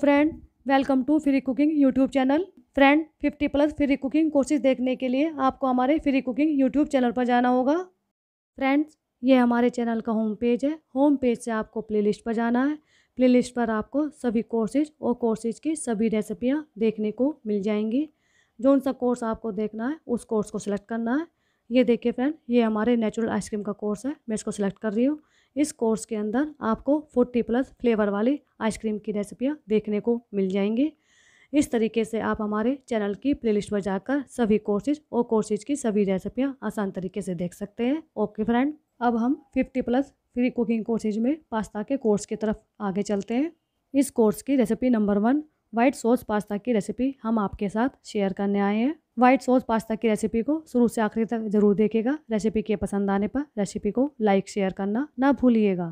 friend welcome to free cooking YouTube channel friend 50 plus free cooking courses देखने के लिए आपको हमारे फ्री कुकिंग यूट्यूब चैनल पर जाना होगा फ्रेंड्स ये हमारे चैनल का होम पेज है होम पेज से आपको प्लेलिस्ट पर जाना है प्लेलिस्ट पर आपको सभी कोर्सेज और कोर्सेज की सभी रेसिपियाँ देखने को मिल जाएंगी जो सा कोर्स आपको देखना है उस कोर्स को सिलेक्ट करना है ये देखिए फ्रेंड ये हमारे नेचुरल आइसक्रीम का कोर्स है मैं इसको सिलेक्ट कर रही हूँ इस कोर्स के अंदर आपको फोर्टी प्लस फ्लेवर वाली आइसक्रीम की रेसिपियाँ देखने को मिल जाएंगी इस तरीके से आप हमारे चैनल की प्लेलिस्ट पर जाकर सभी कोर्सेज और कोर्सेज की सभी रेसिपियाँ आसान तरीके से देख सकते हैं ओके फ्रेंड अब हम fifty plus free cooking courses में पास्ता के कोर्स की तरफ आगे चलते हैं इस कोर्स की recipe number one white sauce pasta की रेसिपी हम आपके साथ शेयर करने आए हैं वाइट सॉस पास्ता की रेसिपी को शुरू से आखिरी तक जरूर देखेगा रेसिपी के पसंद आने पर रेसिपी को लाइक शेयर करना ना भूलिएगा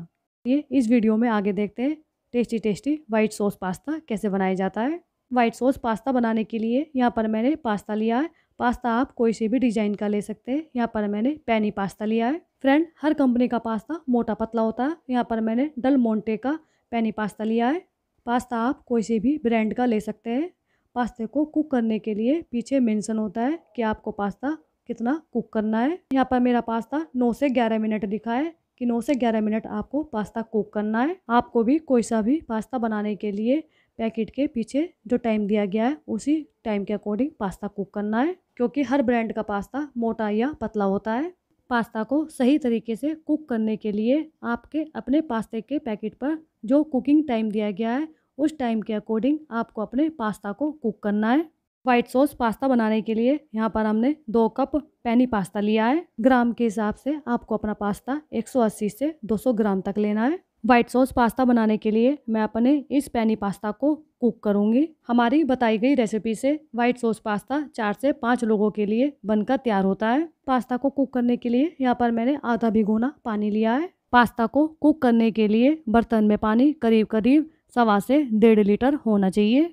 ये इस वीडियो में आगे देखते हैं tasty tasty white sauce pasta कैसे बनाया जाता है वाइट सॉस पास्ता बनाने के लिए यहाँ पर मैंने पास्ता लिया है पास्ता आप कोई से भी डिजाइन का ले सकते हैं यहाँ पर मैंने पैनी पास्ता लिया है फ्रेंड हर कंपनी का पास्ता मोटा पतला होता है यहाँ पर मैंने डल मोंटे का पैनी पास्ता लिया है पास्ता आप कोई से भी ब्रांड का ले सकते हैं पास्ते को कुक करने के लिए पीछे मेंशन होता है कि आपको पास्ता कितना कुक करना है यहाँ पर मेरा पास्ता नौ से ग्यारह मिनट लिखा है कि नौ से ग्यारह मिनट आपको पास्ता कुक करना है आपको भी कोई सा भी पास्ता बनाने के लिए पैकेट के पीछे जो टाइम दिया गया है उसी टाइम के अकॉर्डिंग पास्ता कुक करना है क्योंकि हर ब्रांड का पास्ता मोटा या पतला होता है पास्ता को सही तरीके से कुक करने के लिए आपके अपने पास्ते के पैकेट पर जो कुकिंग टाइम दिया गया है उस टाइम के अकॉर्डिंग आपको अपने पास्ता को कुक करना है व्हाइट सॉस पास्ता बनाने के लिए यहाँ पर हमने दो कप पैनी पास्ता लिया है ग्राम के हिसाब से आपको अपना पास्ता 180 से 200 ग्राम तक लेना है व्हाइट सॉस पास्ता बनाने के लिए मैं अपने इस पैनी पास्ता को कुक करूँगी हमारी बताई गई रेसिपी से व्हाइट सॉस पास्ता चार से पाँच लोगों के लिए बनकर तैयार होता है पास्ता को कुक करने के लिए यहाँ पर मैंने आधा भिगोना पानी लिया है पास्ता को कुक करने के लिए बर्तन में पानी करीब करीब सवा से डेढ़ लीटर होना चाहिए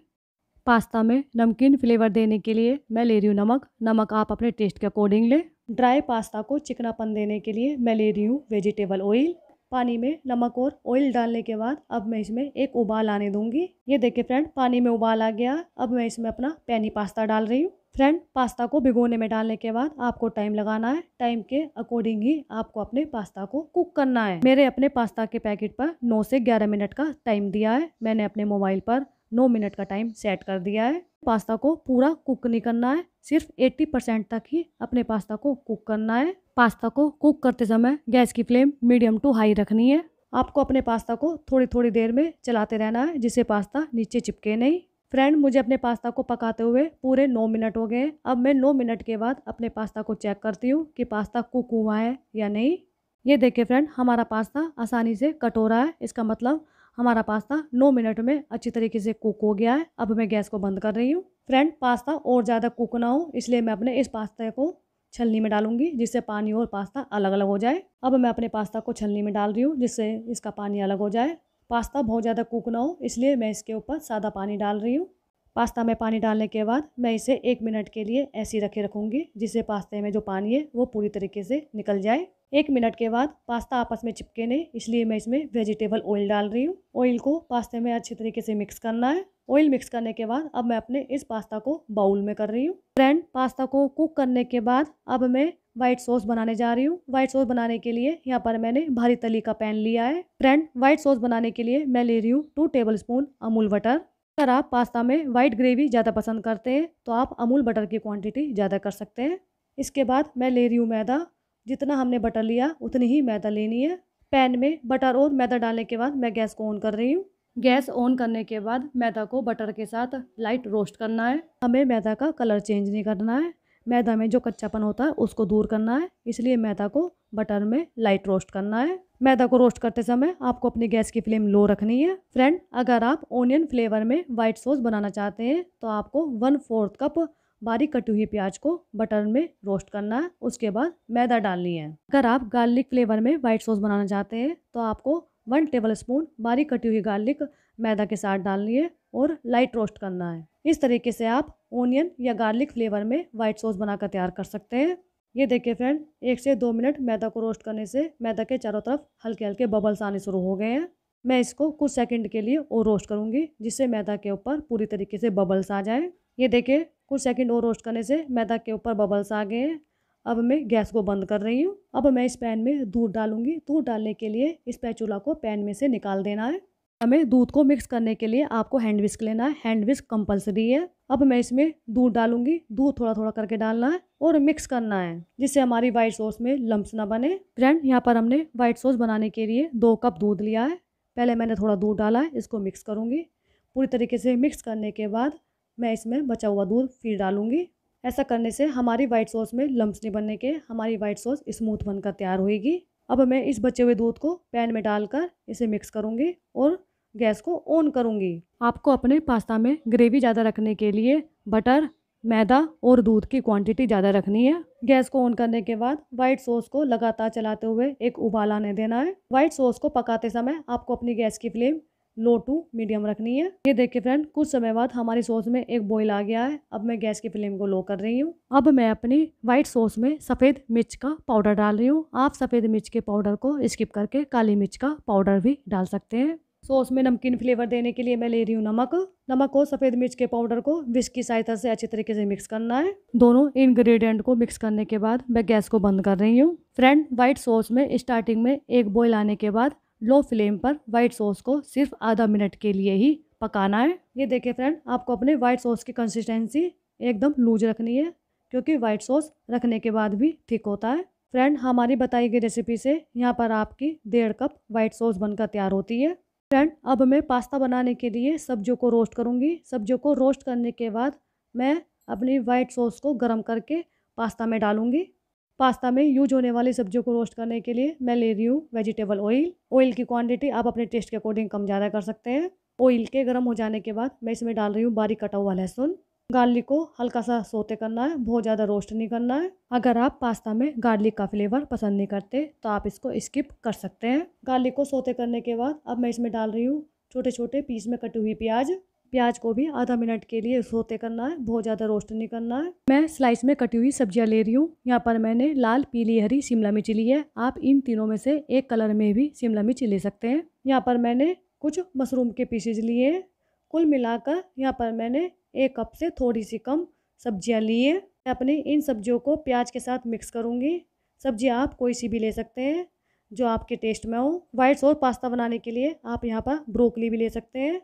पास्ता में नमकीन फ्लेवर देने के लिए मैं ले रही हूँ नमक नमक आप अपने टेस्ट के अकॉर्डिंग लें ड्राई पास्ता को चिकनापन देने के लिए मैं ले रही हूँ वेजिटेबल ऑयल पानी में नमक और ऑयल डालने के बाद अब मैं इसमें एक उबाल आने दूंगी ये देखिए फ्रेंड पानी में उबाल आ गया अब मैं इसमें अपना पैनी पास्ता डाल रही हूँ फ्रेंड पास्ता को भिगोने में डालने के बाद आपको टाइम लगाना है टाइम के अकॉर्डिंग ही आपको अपने पास्ता को कुक करना है मेरे अपने पास्ता के पैकेट पर 9 से 11 मिनट का टाइम दिया है मैंने अपने मोबाइल पर 9 मिनट का टाइम सेट कर दिया है पास्ता को पूरा कुक नहीं करना है सिर्फ 80 परसेंट तक ही अपने पास्ता को कुक करना है पास्ता को कुक करते समय गैस की फ्लेम मीडियम टू हाई रखनी है आपको अपने पास्ता को थोड़ी थोड़ी देर में चलाते रहना है जिससे पास्ता नीचे चिपके नहीं फ्रेंड मुझे अपने पास्ता को पकाते हुए पूरे नौ मिनट हो गए अब मैं नौ मिनट के बाद अपने पास्ता को चेक करती हूँ कि पास्ता कुक हुआ है या नहीं ये देखिए फ्रेंड हमारा पास्ता आसानी से कट हो रहा है इसका मतलब हमारा पास्ता नौ मिनट में अच्छी तरीके से कुक हो गया है अब मैं गैस को बंद कर रही हूँ फ्रेंड पास्ता और ज़्यादा कुक ना हो इसलिए मैं अपने इस पास्ता को छलनी में डालूंगी जिससे पानी और पास्ता अलग अलग हो जाए अब मैं अपने पास्ता को छलनी में डाल रही हूँ जिससे इसका पानी अलग हो जाए पास्ता बहुत ज़्यादा कुक ना हो इसलिए मैं इसके ऊपर सादा पानी डाल रही हूँ पास्ता में पानी डालने के बाद मैं इसे एक मिनट के लिए ऐसी रखे रखूँगी जिससे पास्ते में जो पानी है वो पूरी तरीके से निकल जाए एक मिनट के बाद पास्ता आपस में चिपके नहीं इसलिए मैं इसमें वेजिटेबल ऑयल डाल रही हूँ ऑयल को पास्ते में अच्छे तरीके से मिक्स करना है ऑयल मिक्स करने के बाद अब मैं अपने इस पास्ता को बाउल में कर रही हूँ फ्रेंड पास्ता को कुक करने के बाद अब मैं व्हाइट सॉस बनाने जा रही हूँ व्हाइट सॉस बनाने के लिए यहाँ पर मैंने भारी तली का पैन लिया है फ्रेंड व्हाइट सॉस बनाने के लिए मैं ले रही हूँ two tablespoon Amul butter अगर आप पास्ता में वाइट ग्रेवी ज़्यादा पसंद करते हैं तो आप अमूल बटर की क्वांटिटी ज़्यादा कर सकते हैं इसके बाद मैं ले रही हूँ मैदा जितना हमने बटर लिया उतनी ही मैदा लेनी है पैन में बटर और मैदा डालने के बाद मैं गैस को ऑन कर रही हूँ गैस ऑन करने के बाद मैदा को बटर के साथ लाइट रोस्ट करना है हमें मैदा का कलर चेंज नहीं करना है मैदा में जो कच्चापन होता है उसको दूर करना है इसलिए मैदा को बटर में लाइट रोस्ट करना है मैदा को रोस्ट करते समय आपको अपनी गैस की फ्लेम लो रखनी है फ्रेंड अगर आप ओनियन फ्लेवर में वाइट सॉस बनाना चाहते हैं तो आपको वन फोर्थ कप बारीक कटी हुई प्याज को बटर में रोस्ट करना है उसके बाद मैदा डालनी है अगर आप गार्लिक फ्लेवर में वाइट सॉस बनाना चाहते हैं तो आपको वन टेबल स्पून बारीक कटी हुई गार्लिक मैदा के साथ डालनी है और लाइट रोस्ट करना है इस तरीके से आप ओनियन या गार्लिक फ्लेवर में वाइट सॉस बनाकर तैयार कर सकते हैं ये देखिए फ्रेंड एक से दो मिनट मैदा को रोस्ट करने से मैदा के चारों तरफ हल्के हल्के बबल्स आने शुरू हो गए हैं मैं इसको कुछ सेकंड के लिए और रोस्ट करूँगी जिससे मैदा के ऊपर पूरी तरीके से बबल्स आ जाएँ ये देखिए कुछ सेकंड और रोस्ट करने से मैदा के ऊपर बबल्स आ गए हैं अब मैं गैस को बंद कर रही हूँ अब मैं इस पैन में दूध डालूँगी दूध डालने के लिए इस पैचूला को पैन में से निकाल देना है हमें दूध को मिक्स करने के लिए आपको हैंड विस्क लेना है हैंड विस्क कंपलसरी है अब मैं इसमें दूध डालूंगी दूध थोड़ा थोड़ा करके डालना है और मिक्स करना है जिससे हमारी वाइट सॉस में लम्ब ना बने फ्रेंड यहाँ पर हमने वाइट सॉस बनाने के लिए दो कप दूध लिया है पहले मैंने थोड़ा दूध डाला है इसको मिक्स करूँगी पूरी तरीके से मिक्स करने के बाद मैं इसमें बचा हुआ दूध फिर डालूँगी ऐसा करने से हमारी वाइट सॉस में लम्ब नहीं बनने के हमारी वाइट सॉस स्मूथ बनकर तैयार होएगी अब मैं इस बचे हुए दूध को पैन में डालकर इसे मिक्स करूँगी और गैस को ऑन करूँगी आपको अपने पास्ता में ग्रेवी ज़्यादा रखने के लिए बटर मैदा और दूध की क्वांटिटी ज़्यादा रखनी है गैस को ऑन करने के बाद वाइट सॉस को लगातार चलाते हुए एक उबाल आने देना है वाइट सॉस को पकाते समय आपको अपनी गैस की फ्लेम लो टू मीडियम रखनी है ये देखिए फ्रेंड कुछ समय बाद हमारी सॉस में एक बॉईल आ गया है अब मैं गैस की फ्लेम को लो कर रही हूँ अब मैं अपनी वाइट सॉस में सफ़ेद मिर्च का पाउडर डाल रही हूँ आप सफ़ेद मिर्च के पाउडर को स्किप करके काली मिर्च का पाउडर भी डाल सकते हैं सॉस में नमकीन फ्लेवर देने के लिए मैं ले रही हूँ नमक नमक को सफ़ेद मिर्च के पाउडर को विस्क की सहायता से अच्छी तरीके से मिक्स करना है दोनों इंग्रेडिएंट को मिक्स करने के बाद मैं गैस को बंद कर रही हूँ फ्रेंड व्हाइट सॉस में स्टार्टिंग में एक बॉयल आने के बाद लो फ्लेम पर व्हाइट सॉस को सिर्फ आधा मिनट के लिए ही पकाना है ये देखे फ्रेंड आपको अपने व्हाइट सॉस की कंसिस्टेंसी एकदम लूज रखनी है क्योंकि वाइट सॉस रखने के बाद भी ठीक होता है फ्रेंड हमारी बताई गई रेसिपी से यहाँ पर आपकी डेढ़ कप वाइट सॉस बनकर तैयार होती है फ्रेंड अब मैं पास्ता बनाने के लिए सब्जियों को रोस्ट करूँगी सब्जियों को रोस्ट करने के बाद मैं अपनी वाइट सॉस को गर्म करके पास्ता में डालूँगी पास्ता में यूज होने वाली सब्जियों को रोस्ट करने के लिए मैं ले रही हूँ वेजिटेबल ऑयल ऑयल की क्वांटिटी आप अपने टेस्ट के अकॉर्डिंग कम ज़्यादा कर सकते हैं ऑयल के गर्म हो जाने के बाद मैं इसमें डाल रही हूँ बारीक कटा हुआ लहसुन गार्लिक को हल्का सा सोते करना है बहुत ज़्यादा रोस्ट नहीं करना है अगर आप पास्ता में गार्लिक का फ्लेवर पसंद नहीं करते तो आप इसको स्किप कर सकते हैं गार्लिक को सोते करने के बाद अब मैं इसमें डाल रही हूँ छोटे छोटे पीस में कटी हुई प्याज प्याज को भी आधा मिनट के लिए सोते करना है बहुत ज़्यादा रोस्ट नहीं करना है मैं स्लाइस में कटी हुई सब्जियाँ ले रही हूँ यहाँ पर मैंने लाल पीली हरी शिमला मिर्च ली है आप इन तीनों में से एक कलर में भी शिमला मिर्च ले सकते हैं यहाँ पर मैंने कुछ मशरूम के पीसेज लिए हैं कुल मिलाकर यहाँ पर मैंने एक कप से थोड़ी सी कम सब्जियां हैं मैं अपने इन सब्जियों को प्याज के साथ मिक्स करूँगी सब्जियाँ आप कोई सी भी ले सकते हैं जो आपके टेस्ट में हो वाइट सॉस पास्ता बनाने के लिए आप यहाँ पर ब्रोकली भी ले सकते हैं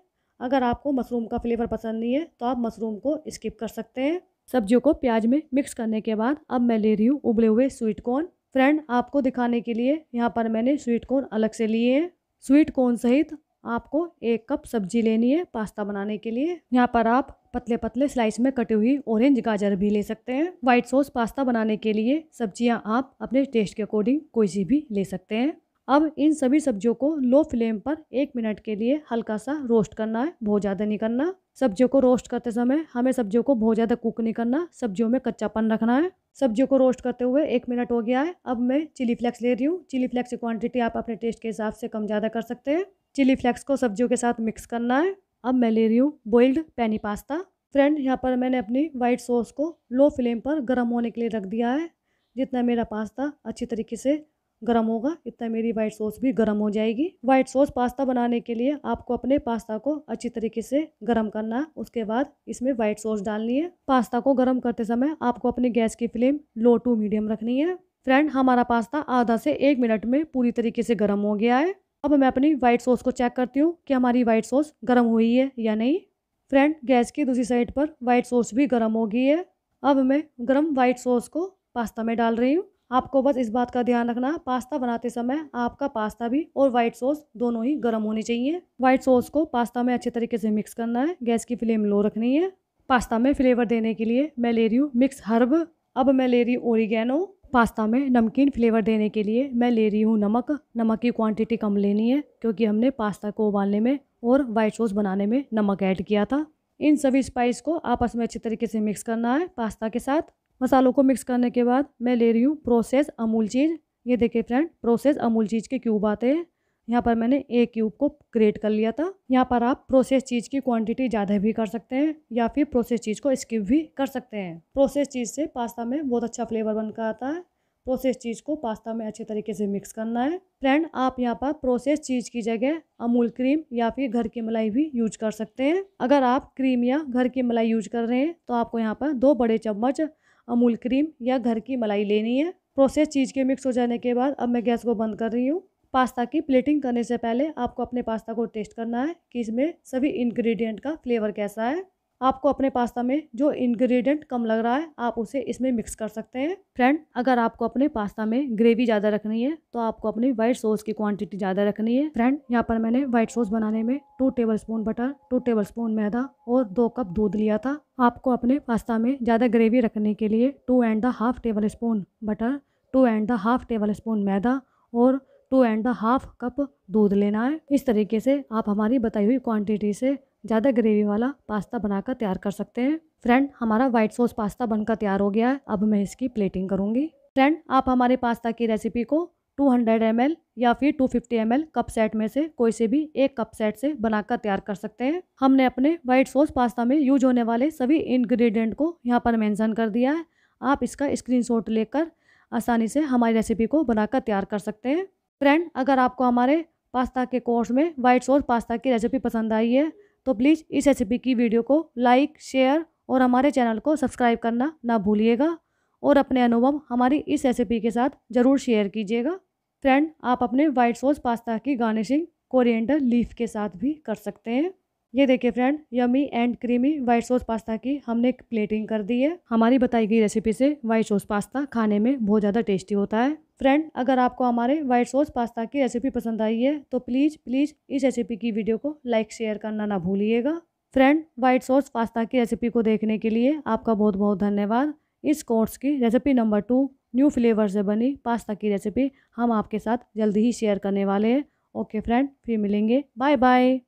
अगर आपको मशरूम का फ्लेवर पसंद नहीं है तो आप मशरूम को स्किप कर सकते हैं सब्जियों को प्याज में मिक्स करने के बाद अब मैं ले रही हूँ उबले हुए स्वीट कॉर्न फ्रेंड आपको दिखाने के लिए यहाँ पर मैंने स्वीट कॉर्न अलग से लिए हैं स्वीट कॉर्न सहित आपको एक कप सब्जी लेनी है पास्ता बनाने के लिए यहाँ पर आप पतले पतले स्लाइस में कटी हुई ऑरेंज गाजर भी ले सकते हैं व्हाइट सॉस पास्ता बनाने के लिए सब्जियां आप अपने टेस्ट के अकॉर्डिंग कोई सी भी ले सकते हैं अब इन सभी सब्जियों को लो फ्लेम पर एक मिनट के लिए हल्का सा रोस्ट करना है बहुत ज़्यादा नहीं करना सब्जियों को रोस्ट करते समय हमें सब्जियों को बहुत ज़्यादा कुक नहीं करना सब्जियों में कच्चापन रखना है सब्जियों को रोस्ट करते हुए एक मिनट हो गया है अब मैं चिली फ्लेक्स ले रही हूँ चिली फ्लेक्स की क्वांटिटी आप अपने टेस्ट के हिसाब से कम ज़्यादा कर सकते हैं चिली फ्लेक्स को सब्जियों के साथ मिक्स करना है अब मैं ले रही हूँ बॉइल्ड पैनी पास्ता फ्रेंड यहाँ पर मैंने अपनी वाइट सॉस को लो फ्लेम पर गर्म होने के लिए रख दिया है जितना मेरा पास्ता अच्छी तरीके से गर्म होगा इतना मेरी वाइट सॉस भी गर्म हो जाएगी वाइट सॉस पास्ता बनाने के लिए आपको अपने पास्ता को अच्छी तरीके से गर्म करना है उसके बाद इसमें वाइट सॉस डालनी है पास्ता को गर्म करते समय आपको अपने गैस की फ्लेम लो टू मीडियम रखनी है फ्रेंड हमारा पास्ता आधा से एक मिनट में पूरी तरीके से गर्म हो गया है अब मैं अपनी वाइट सॉस को चेक करती हूँ कि हमारी वाइट सॉस गर्म हुई है या नहीं फ्रेंड गैस की दूसरी साइड पर वाइट सॉस भी गर्म हो गई है अब मैं गर्म वाइट सॉस को पास्ता में डाल रही हूँ आपको बस इस बात का ध्यान रखना पास्ता बनाते समय आपका पास्ता भी और वाइट सॉस दोनों ही गर्म होने चाहिए वाइट सॉस को पास्ता में अच्छे तरीके से मिक्स करना है गैस की फ्लेम लो रखनी है पास्ता में फ्लेवर देने के लिए मैं ले रही हूँ मिक्स हर्ब अब मैं ले रही हूँ ओरिगेनो पास्ता में नमकीन फ्लेवर देने के लिए मैं ले रही हूँ नमक नमक की क्वांटिटी कम लेनी है क्योंकि हमने पास्ता को उबालने में और वाइट सॉस बनाने में नमक ऐड किया था इन सभी स्पाइस को आपस में अच्छी तरीके से मिक्स करना है पास्ता के साथ मसालों को मिक्स करने के बाद मैं ले रही हूँ प्रोसेस अमूल चीज़ ये देखिए फ्रेंड प्रोसेस अमूल चीज़ के क्यूब आते हैं यहाँ पर मैंने ए क्यूब को क्रिएट कर लिया था यहाँ पर आप प्रोसेस चीज़ की क्वांटिटी ज़्यादा भी कर सकते हैं या फिर प्रोसेस चीज़ को स्किप भी कर सकते हैं प्रोसेस चीज़ से पास्ता में बहुत अच्छा फ्लेवर बनकर आता है प्रोसेस चीज़ को पास्ता में अच्छे तरीके से मिक्स करना है फ्रेंड आप यहाँ पर प्रोसेस चीज़ की जगह अमूल क्रीम या फिर घर की मलाई भी यूज कर सकते हैं अगर आप क्रीम या घर की मलाई यूज कर रहे हैं तो आपको यहाँ पर दो बड़े चम्मच अमूल क्रीम या घर की मलाई लेनी है प्रोसेस चीज़ के मिक्स हो जाने के बाद अब मैं गैस को बंद कर रही हूँ पास्ता की प्लेटिंग करने से पहले आपको अपने पास्ता को टेस्ट करना है कि इसमें सभी इंग्रेडिएंट का फ्लेवर कैसा है आपको अपने पास्ता में जो इंग्रेडिएंट कम लग रहा है आप उसे इसमें मिक्स कर सकते हैं फ्रेंड अगर आपको अपने पास्ता में ग्रेवी ज़्यादा रखनी है तो आपको अपनी व्हाइट सॉस की क्वांटिटी ज़्यादा रखनी है फ्रेंड यहाँ पर मैंने व्हाइट सॉस बनाने में two tablespoon butter two tablespoon मैदा और दो कप दूध लिया था आपको अपने पास्ता में ज़्यादा ग्रेवी रखने के लिए two and the half tablespoon butter two and the half tablespoon मैदा और टू एंड हाफ कप दूध लेना है इस तरीके से आप हमारी बताई हुई क्वांटिटी से ज़्यादा ग्रेवी वाला पास्ता बनाकर तैयार कर सकते हैं फ्रेंड हमारा व्हाइट सॉस पास्ता बनकर तैयार हो गया है अब मैं इसकी प्लेटिंग करूँगी फ्रेंड आप हमारे पास्ता की रेसिपी को 200 हंड्रेड या फिर 250 फिफ्टी कप सेट में से कोई से भी एक कप सेट से बनाकर तैयार कर सकते हैं हमने अपने व्हाइट सॉस पास्ता में यूज होने वाले सभी इंग्रेडिएंट को यहाँ पर मेंशन कर दिया है आप इसका स्क्रीनशॉट लेकर आसानी से हमारी रेसिपी को बनाकर तैयार कर सकते हैं फ्रेंड अगर आपको हमारे पास्ता के कोर्स में वाइट सॉस पास्ता की रेसिपी पसंद आई है तो प्लीज़ इस रेसिपी की वीडियो को लाइक शेयर और हमारे चैनल को सब्सक्राइब करना ना भूलिएगा और अपने अनुभव हमारी इस रेसिपी के साथ ज़रूर शेयर कीजिएगा फ्रेंड आप अपने वाइट सॉस पास्ता की गार्निशिंग कोरिएंडर लीफ के साथ भी कर सकते हैं ये देखिए friend yummy and creamy white sauce pasta की हमने प्लेटिंग कर दी है हमारी बताई गई रेसिपी से वाइट सॉस पास्ता खाने में बहुत ज़्यादा टेस्टी होता है फ्रेंड अगर आपको हमारे वाइट सॉस पास्ता की रेसिपी पसंद आई है तो प्लीज़ प्लीज़ इस रेसिपी की वीडियो को लाइक शेयर करना ना भूलिएगा फ्रेंड वाइट सॉस पास्ता की रेसिपी को देखने के लिए आपका बहुत बहुत धन्यवाद इस कोर्स की recipe number two new flavour से बनी पास्ता की रेसिपी हम आपके साथ जल्दी ही शेयर करने वाले हैं ओके फ्रेंड फिर मिलेंगे बाय बाय